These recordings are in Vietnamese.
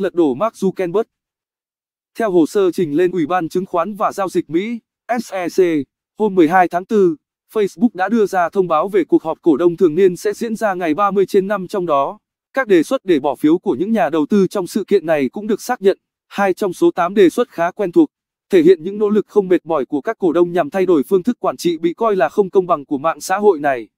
lật đổ Mark Zuckerberg. Theo hồ sơ trình lên Ủy ban Chứng khoán và Giao dịch Mỹ, SEC, hôm 12 tháng 4, Facebook đã đưa ra thông báo về cuộc họp cổ đông thường niên sẽ diễn ra ngày 30 trên năm, trong đó. Các đề xuất để bỏ phiếu của những nhà đầu tư trong sự kiện này cũng được xác nhận. Hai trong số 8 đề xuất khá quen thuộc, thể hiện những nỗ lực không mệt mỏi của các cổ đông nhằm thay đổi phương thức quản trị bị coi là không công bằng của mạng xã hội này.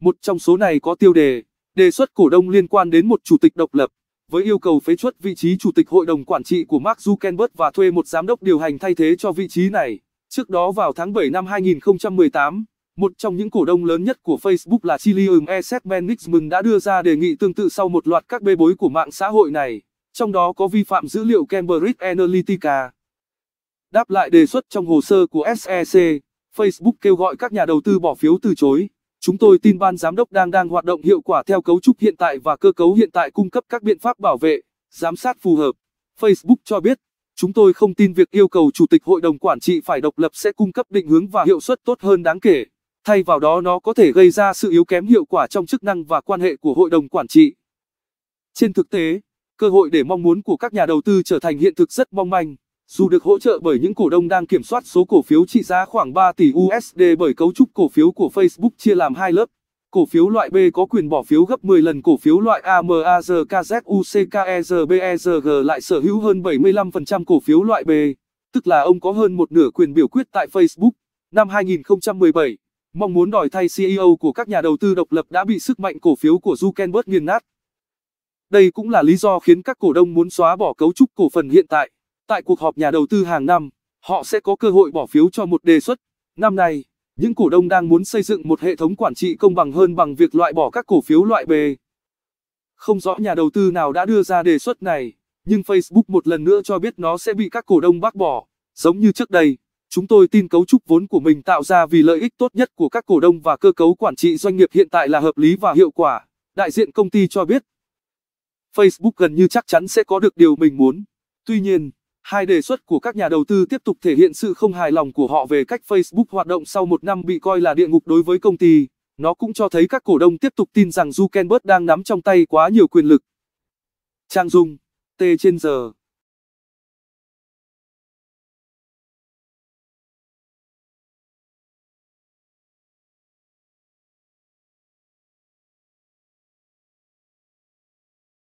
Một trong số này có tiêu đề, đề xuất cổ đông liên quan đến một chủ tịch độc lập với yêu cầu phế chuất vị trí chủ tịch hội đồng quản trị của Mark Zuckerberg và thuê một giám đốc điều hành thay thế cho vị trí này. Trước đó vào tháng 7 năm 2018, một trong những cổ đông lớn nhất của Facebook là Chilium Esetman Nixman đã đưa ra đề nghị tương tự sau một loạt các bê bối của mạng xã hội này, trong đó có vi phạm dữ liệu Cambridge Analytica. Đáp lại đề xuất trong hồ sơ của SEC, Facebook kêu gọi các nhà đầu tư bỏ phiếu từ chối. Chúng tôi tin ban giám đốc đang đang hoạt động hiệu quả theo cấu trúc hiện tại và cơ cấu hiện tại cung cấp các biện pháp bảo vệ, giám sát phù hợp. Facebook cho biết, chúng tôi không tin việc yêu cầu chủ tịch hội đồng quản trị phải độc lập sẽ cung cấp định hướng và hiệu suất tốt hơn đáng kể. Thay vào đó nó có thể gây ra sự yếu kém hiệu quả trong chức năng và quan hệ của hội đồng quản trị. Trên thực tế, cơ hội để mong muốn của các nhà đầu tư trở thành hiện thực rất mong manh dù được hỗ trợ bởi những cổ đông đang kiểm soát số cổ phiếu trị giá khoảng 3 tỷ USD bởi cấu trúc cổ phiếu của Facebook chia làm hai lớp. Cổ phiếu loại B có quyền bỏ phiếu gấp 10 lần cổ phiếu loại A MAZKZUCKEZBEZG lại sở hữu hơn 75% cổ phiếu loại B, tức là ông có hơn một nửa quyền biểu quyết tại Facebook. Năm 2017, mong muốn đòi thay CEO của các nhà đầu tư độc lập đã bị sức mạnh cổ phiếu của Zuckerberg nghiền nát. Đây cũng là lý do khiến các cổ đông muốn xóa bỏ cấu trúc cổ phần hiện tại. Tại cuộc họp nhà đầu tư hàng năm, họ sẽ có cơ hội bỏ phiếu cho một đề xuất. Năm nay, những cổ đông đang muốn xây dựng một hệ thống quản trị công bằng hơn bằng việc loại bỏ các cổ phiếu loại B. Không rõ nhà đầu tư nào đã đưa ra đề xuất này, nhưng Facebook một lần nữa cho biết nó sẽ bị các cổ đông bác bỏ, giống như trước đây. Chúng tôi tin cấu trúc vốn của mình tạo ra vì lợi ích tốt nhất của các cổ đông và cơ cấu quản trị doanh nghiệp hiện tại là hợp lý và hiệu quả, đại diện công ty cho biết. Facebook gần như chắc chắn sẽ có được điều mình muốn. Tuy nhiên, Hai đề xuất của các nhà đầu tư tiếp tục thể hiện sự không hài lòng của họ về cách Facebook hoạt động sau một năm bị coi là địa ngục đối với công ty. Nó cũng cho thấy các cổ đông tiếp tục tin rằng Zuckerberg đang nắm trong tay quá nhiều quyền lực. Trang Dung, T trên giờ.